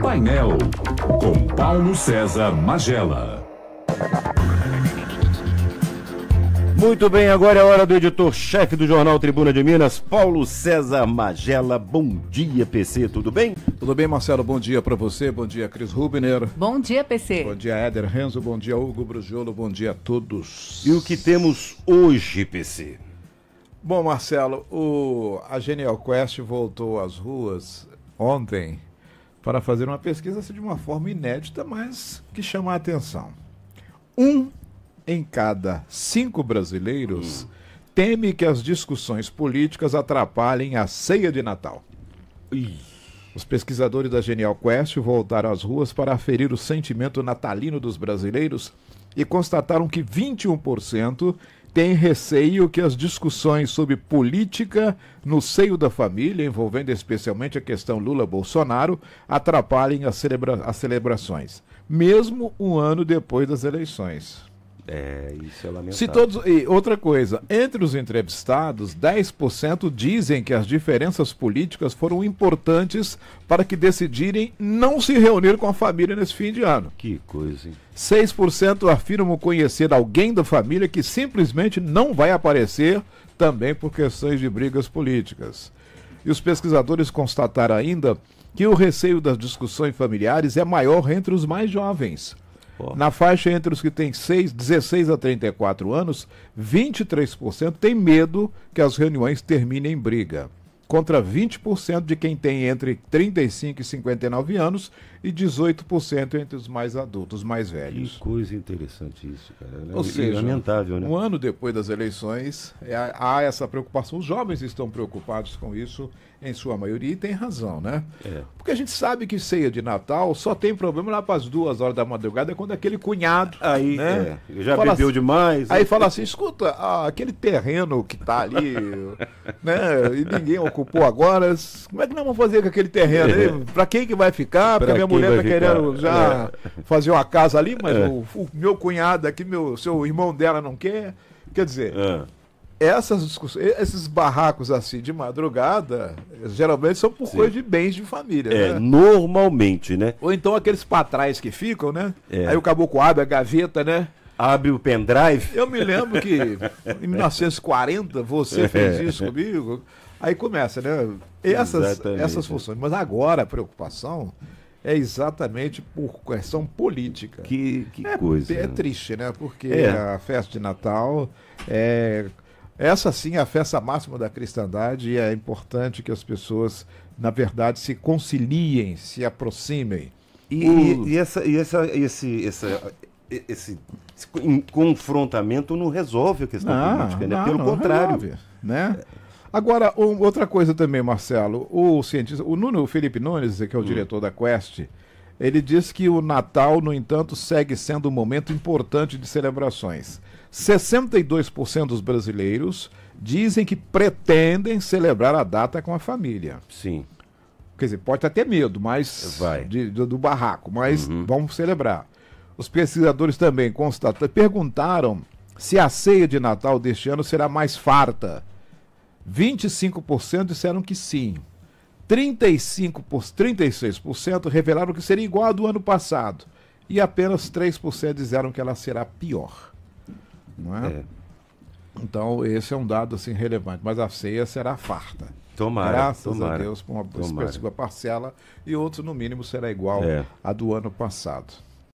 Painel com Paulo César Magela. Muito bem, agora é hora do editor-chefe do jornal Tribuna de Minas, Paulo César Magela. Bom dia, PC, tudo bem? Tudo bem, Marcelo, bom dia para você, bom dia, Cris Rubner. Bom dia, PC. Bom dia, Éder Renzo, bom dia, Hugo Brugiolo, bom dia a todos. E o que temos hoje, PC? Bom, Marcelo, o... a Genial Quest voltou às ruas ontem para fazer uma pesquisa de uma forma inédita, mas que chama a atenção. Um em cada cinco brasileiros hum. teme que as discussões políticas atrapalhem a ceia de Natal. Ih. Os pesquisadores da Genial Quest voltaram às ruas para aferir o sentimento natalino dos brasileiros e constataram que 21% tem receio que as discussões sobre política no seio da família, envolvendo especialmente a questão Lula-Bolsonaro, atrapalhem as, celebra as celebrações, mesmo um ano depois das eleições. É, isso é lamentável. Se todos, e outra coisa, entre os entrevistados, 10% dizem que as diferenças políticas foram importantes para que decidirem não se reunir com a família nesse fim de ano. Que coisa, hein? 6% afirmam conhecer alguém da família que simplesmente não vai aparecer, também por questões de brigas políticas. E os pesquisadores constataram ainda que o receio das discussões familiares é maior entre os mais jovens. Pô. Na faixa entre os que têm 6, 16 a 34 anos, 23% tem medo que as reuniões terminem em briga contra 20% de quem tem entre 35 e 59 anos e 18% entre os mais adultos, mais velhos. Que coisa interessante isso, cara. É Ou seja, lamentável, né? Um ano depois das eleições, é, há essa preocupação. Os jovens estão preocupados com isso, em sua maioria, e tem razão, né? É. Porque a gente sabe que ceia de Natal só tem problema lá para as duas horas da madrugada, é quando aquele cunhado. Aí, né? É. já fala bebeu assim, demais. Né? Aí fala assim: escuta, ah, aquele terreno que está ali, né? E ninguém ocupa pô, agora, como é que nós vamos fazer com aquele terreno aí? Pra quem que vai ficar? Porque pra minha mulher tá querendo já é. fazer uma casa ali, mas é. o, o, meu cunhado aqui, meu, seu irmão dela não quer. Quer dizer, é. essas discussões, esses barracos assim de madrugada, geralmente são por Sim. coisa de bens de família. É, né? normalmente, né? Ou então aqueles patrais que ficam, né? É. Aí o caboclo abre a gaveta, né? abre o pendrive. Eu me lembro que em 1940 você é. fez isso comigo. Aí começa, né? Essas, essas funções. Mas agora a preocupação é exatamente por questão política. Que, que é, coisa. É triste, né? Porque é. a festa de Natal é. Essa sim é a festa máxima da cristandade e é importante que as pessoas, na verdade, se conciliem, se aproximem. E, o... e, e, essa, e essa, esse, essa, esse confrontamento não resolve a questão não, política, né? Não, Pelo não contrário. Resolve, né? Agora, um, outra coisa também, Marcelo, o cientista, o Nuno, Felipe Nunes, que é o hum. diretor da Quest, ele diz que o Natal, no entanto, segue sendo um momento importante de celebrações. 62% dos brasileiros dizem que pretendem celebrar a data com a família. Sim. Quer dizer, pode até ter medo, mas de, do, do, barraco, mas uhum. vamos celebrar. Os pesquisadores também constatam, perguntaram se a ceia de Natal deste ano será mais farta. 25% disseram que sim. 35 36% revelaram que seria igual à do ano passado. E apenas 3% disseram que ela será pior. Não é? é. Então, esse é um dado assim relevante, mas a ceia será farta. Tomara. Graças tomara, a Deus, por uma específica parcela e outro, no mínimo, será igual é. à do ano passado.